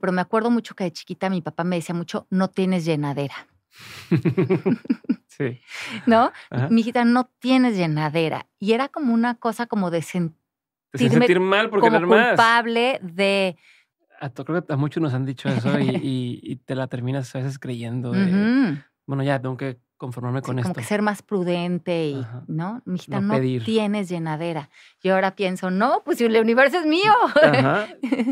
pero me acuerdo mucho que de chiquita mi papá me decía mucho, no tienes llenadera. sí. ¿No? Mi hijita, no tienes llenadera. Y era como una cosa como de sentirme sentir mal porque como culpable de... A, creo que a muchos nos han dicho eso y, te la terminas a veces creyendo. Bueno, ya tengo que conformarme con eso esto. Como que ser más prudente y, ¿no? Mi hijita, no, tienes llenadera. Y ahora pienso, no, pues el universo es mío. Ajá.